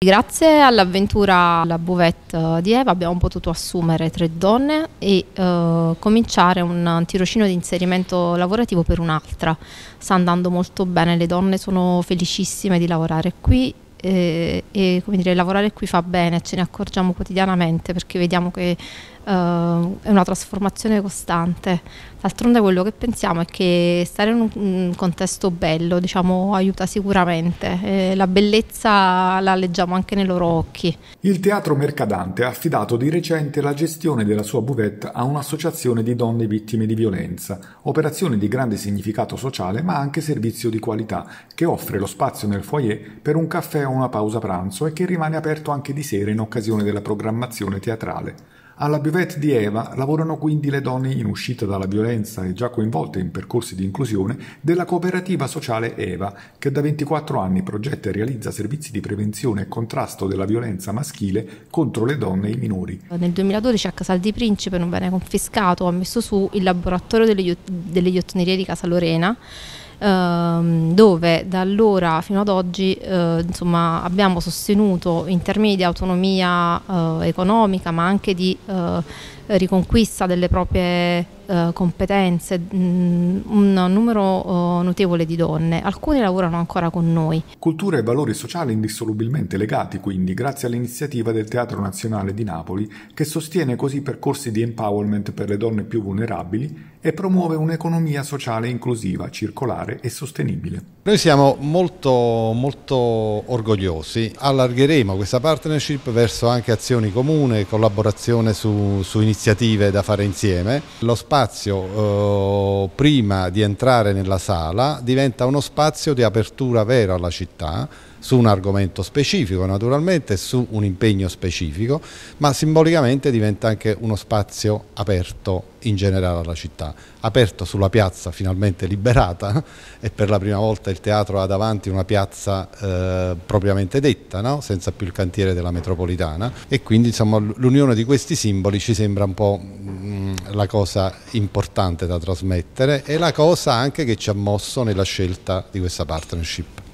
Grazie all'avventura alla Buvette eh, di Eva abbiamo potuto assumere tre donne e eh, cominciare un tirocino di inserimento lavorativo per un'altra. Sta andando molto bene, le donne sono felicissime di lavorare qui eh, e come dire, lavorare qui fa bene, ce ne accorgiamo quotidianamente perché vediamo che eh, è una trasformazione costante. D'altronde quello che pensiamo è che stare in un contesto bello diciamo, aiuta sicuramente, eh, la bellezza la leggiamo anche nei loro occhi. Il Teatro Mercadante ha affidato di recente la gestione della sua buvette a un'associazione di donne vittime di violenza, operazione di grande significato sociale ma anche servizio di qualità che offre lo spazio nel foyer per un caffè crea una pausa pranzo e che rimane aperto anche di sera in occasione della programmazione teatrale. Alla buvette di Eva lavorano quindi le donne in uscita dalla violenza e già coinvolte in percorsi di inclusione della cooperativa sociale Eva, che da 24 anni progetta e realizza servizi di prevenzione e contrasto della violenza maschile contro le donne e i minori. Nel 2012 a Casal di Principe non venne confiscato, ha messo su il laboratorio delle, delle di Casa Lorena ehm, dove da allora fino ad oggi eh, insomma, abbiamo sostenuto in termini di autonomia eh, economica ma anche di eh, riconquista delle proprie eh, competenze, mh, mm, un numero eh, notevole di donne, alcune lavorano ancora con noi. Cultura e valori sociali indissolubilmente legati quindi grazie all'iniziativa del Teatro Nazionale di Napoli che sostiene così percorsi di empowerment per le donne più vulnerabili e promuove un'economia sociale inclusiva, circolare e sostenibile. Noi siamo molto, molto orgogliosi, allargheremo questa partnership verso anche azioni comune, collaborazione su, su iniziative iniziative da fare insieme. Lo spazio eh, prima di entrare nella sala diventa uno spazio di apertura vera alla città su un argomento specifico naturalmente, su un impegno specifico, ma simbolicamente diventa anche uno spazio aperto in generale alla città, aperto sulla piazza finalmente liberata e per la prima volta il teatro ha davanti una piazza eh, propriamente detta, no? senza più il cantiere della metropolitana e quindi l'unione di questi simboli ci sembra un po' mh, mm, la cosa importante da trasmettere e la cosa anche che ci ha mosso nella scelta di questa partnership.